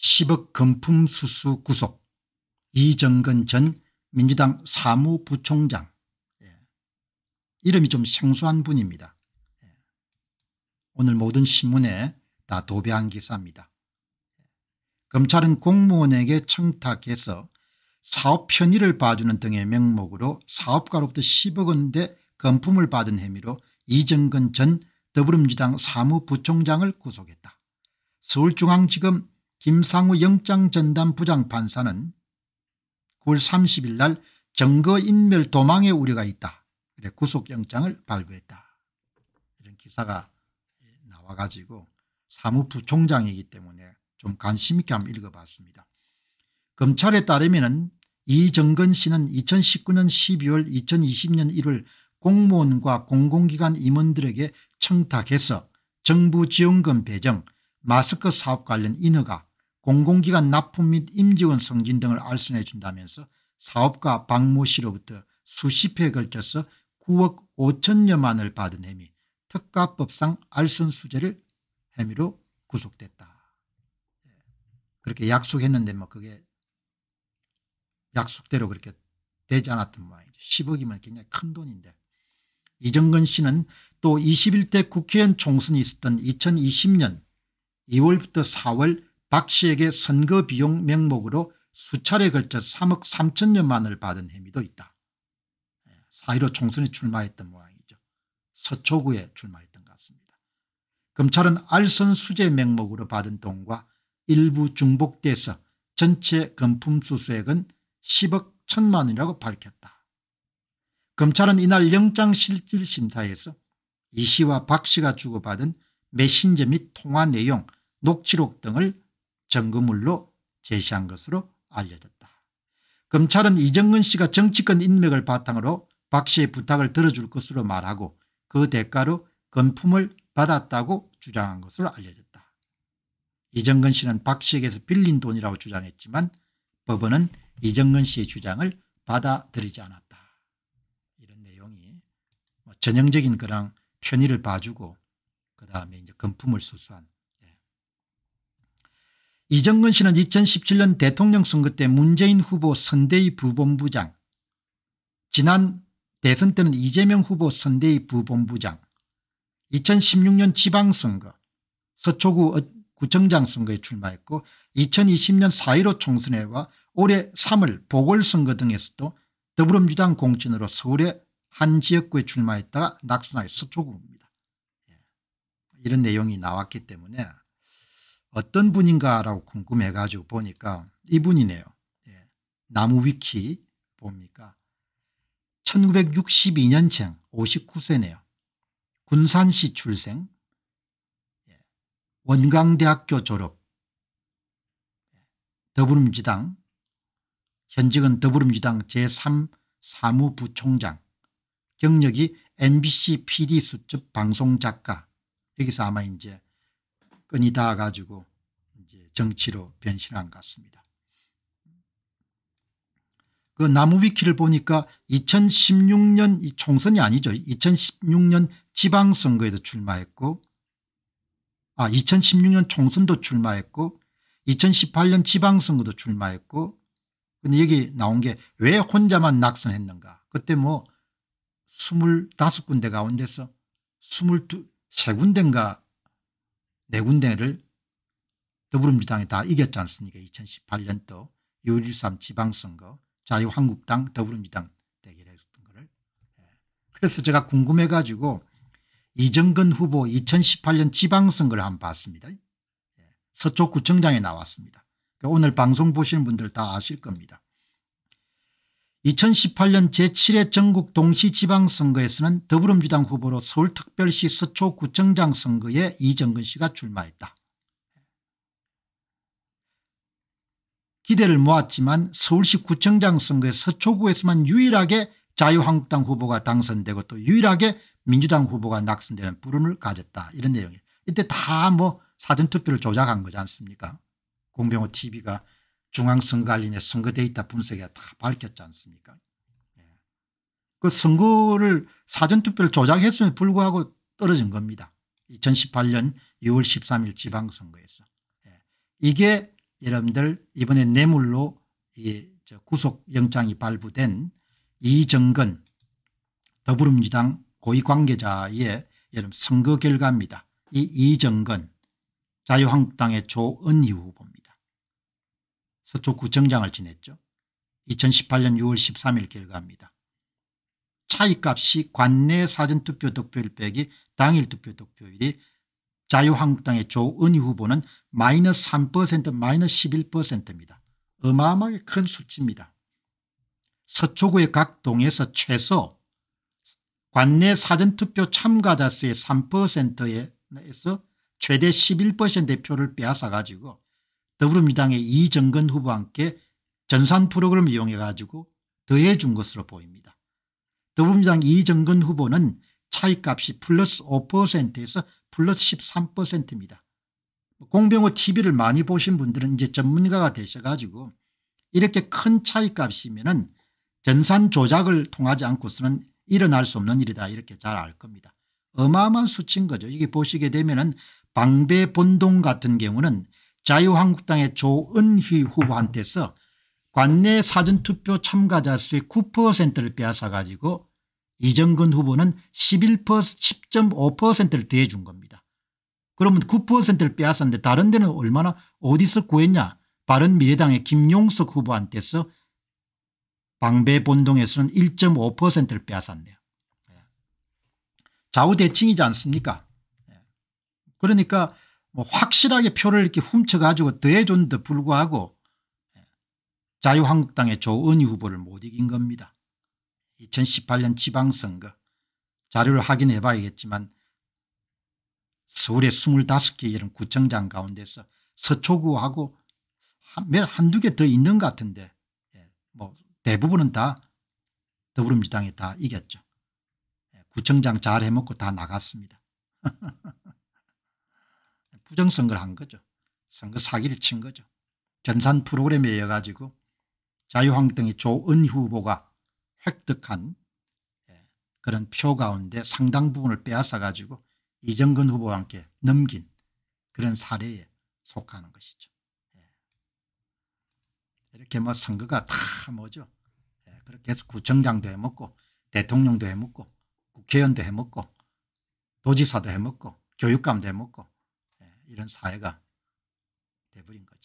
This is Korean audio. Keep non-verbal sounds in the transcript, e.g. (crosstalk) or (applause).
10억 금품 수수 구속 이정근 전 민주당 사무부총장 예. 이름이 좀 생소한 분입니다. 예. 오늘 모든 신문에 다 도배한 기사입니다. 예. 검찰은 공무원에게 청탁해서 사업 편의를 봐주는 등의 명목으로 사업가로부터 10억 원대 금품을 받은 혐의로 이정근 전 더불어민주당 사무부총장을 구속했다. 서울중앙지검 김상우 영장전담 부장판사는 9월 30일 날 정거인멸 도망의 우려가 있다. 그래 구속영장을 발부했다. 이런 기사가 나와가지고 사무부 총장이기 때문에 좀 관심 있게 한번 읽어봤습니다. 검찰에 따르면 이정근 씨는 2019년 12월 2020년 1월 공무원과 공공기관 임원들에게 청탁해서 정부 지원금 배정, 마스크 사업 관련 인허가, 공공기관 납품 및 임직원 성진 등을 알선해 준다면서 사업가 박모 씨로부터 수십 회에 걸쳐서 9억 5천여만을 원 받은 혐의 특가법상 알선 수재를 혐의로 구속됐다. 그렇게 약속했는데 뭐 그게 약속대로 그렇게 되지 않았던 모양이죠. 10억이면 굉장히 큰 돈인데. 이정근 씨는 또 21대 국회의원 총선이 있었던 2020년 2월부터 4월 박 씨에게 선거 비용 명목으로 수차례 걸쳐 3억 3천여만 원을 받은 혐의도 있다. 4.15 예, 총선에 출마했던 모양이죠. 서초구에 출마했던 것 같습니다. 검찰은 알선 수재 명목으로 받은 돈과 일부 중복돼서 전체 금품 수수액은 10억 1천만 원이라고 밝혔다. 검찰은 이날 영장실질심사에서 이 씨와 박 씨가 주고받은 메신저 및 통화 내용, 녹취록 등을 증거물로 제시한 것으로 알려졌다. 검찰은 이정근 씨가 정치권 인맥을 바탕으로 박 씨의 부탁을 들어줄 것으로 말하고 그 대가로 건품을 받았다고 주장한 것으로 알려졌다. 이정근 씨는 박 씨에게서 빌린 돈이라고 주장했지만 법원은 이정근 씨의 주장을 받아들이지 않았다. 이런 내용이 뭐 전형적인 그랑 편의를 봐주고 그 다음에 이제 건품을 수수한 이정근 씨는 2017년 대통령 선거 때 문재인 후보 선대위 부본부장 지난 대선 때는 이재명 후보 선대위 부본부장 2016년 지방선거 서초구 어, 구청장 선거에 출마했고 2020년 4.15 총선회와 올해 3월 보궐선거 등에서도 더불어민주당 공천으로 서울의 한 지역구에 출마했다가 낙선하여 서초구입니다. 예. 이런 내용이 나왔기 때문에 어떤 분인가라고 궁금해가지고 보니까 이분이네요. 예. 나무위키 봅니까. 1962년생 59세네요. 군산시 출생 예. 원광대학교 졸업 예. 더불어민주당 현직은 더불어민주당 제3사무부총장 경력이 MBC PD 수첩 방송작가 여기서 아마 이제 끈이 닿아가지고 이제 정치로 변신한 것 같습니다. 그 나무위키를 보니까 2016년 이 총선이 아니죠. 2016년 지방선거에도 출마했고 아 2016년 총선도 출마했고 2018년 지방선거도 출마했고 근데 여기 나온 게 왜 혼자만 낙선했는가 그때 뭐 25군데 가운데서 2 2세군데인가 네 군데를 더불어민주당이 다 이겼지 않습니까 2018년도 6.13 지방선거 자유한국당 더불어민주당 대결했던 거를. 예. 그래서 제가 궁금해 가지고 이정근 후보 2018년 지방선거를 한번 봤습니다. 예. 서초구청장에 나왔습니다. 그러니까 오늘 방송 보시는 분들 다 아실 겁니다. 2018년 제7회 전국 동시지방선거에서는 더불어민주당 후보로 서울특별시 서초구청장 선거에 이정근 씨가 출마했다. 기대를 모았지만 서울시 구청장 선거에 서초구에서만 유일하게 자유한국당 후보가 당선되고 또 유일하게 민주당 후보가 낙선되는 부름을 가졌다 이런 내용이에요. 이때 다 뭐 사전투표를 조작한 거지 않습니까 공병호 TV가 중앙선거관리의 선거 데이터 분석에 다 밝혔지 않습니까 예. 그 선거를 사전투표를 조작했음에 불구하고 떨어진 겁니다 2018년 6월 13일 지방선거에서 예. 이게 여러분들 이번에 뇌물로 구속영장이 발부된 이정근 더불어민주당 고위관계자의 여러분 선거 결과입니다. 이 이정근 자유한국당의 조은희 후보 서초구청장을 지냈죠. 2018년 6월 13일 결과입니다. 차이값이 관내 사전투표 득표율 빼기 당일 투표 득표율이 자유한국당의 조은희 후보는 마이너스 3% 마이너스 11%입니다. 어마어마하게 큰 수치입니다. 서초구의 각 동에서 최소 관내 사전투표 참가자 수의 3%에서 최대 11%의 표를 빼앗아 가지고 더불어민주당의 이정근 후보와 함께 전산 프로그램 이용해 가지고 더해 준 것으로 보입니다. 더불어민주당 이정근 후보는 차이값이 플러스 5%에서 플러스 13%입니다. 공병호 TV를 많이 보신 분들은 이제 전문가가 되셔가지고 이렇게 큰 차이값이면은 전산 조작을 통하지 않고서는 일어날 수 없는 일이다 이렇게 잘 알 겁니다. 어마어마한 수치인 거죠. 이게 보시게 되면은 방배 본동 같은 경우는 자유한국당의 조은희 후보한테서 관내 사전투표 참가자 수의 9%를 빼앗아가지고 이정근 후보는 11% 0 5를 대준 겁니다. 그러면 9%를 빼앗았는데 다른 데는 얼마나 어디서 구했냐 바른미래당의 김용석 후보한테서 방배본동에서는 1.5%를 빼앗았네요. 예. 좌우대칭이지 않습니까 예. 그러니까 뭐 확실하게 표를 이렇게 훔쳐가지고 더해준데 불구하고 자유한국당의 조은희 후보를 못 이긴 겁니다. 2018년 지방선거 자료를 확인해 봐야겠지만 서울의 25개 이런 구청장 가운데서 서초구하고 한, 한두 개 더 있는 것 같은데 예, 뭐 대부분은 다 더불어민주당이 다 이겼죠. 예, 구청장 잘 해먹고 다 나갔습니다. (laughs) 부정선거를 한 거죠. 선거 사기를 친 거죠. 전산 프로그램에 의해 가지고 자유한국당의 조은 후보가 획득한 예, 그런 표 가운데 상당 부분을 빼앗아 가지고 이정근 후보와 함께 넘긴 그런 사례에 속하는 것이죠. 예. 이렇게 뭐 선거가 다 뭐죠. 예, 그렇게 해서 구청장도 해먹고 대통령도 해먹고 국회의원도 해먹고 도지사도 해먹고 교육감도 해먹고 이런 사회가 돼버린 거죠.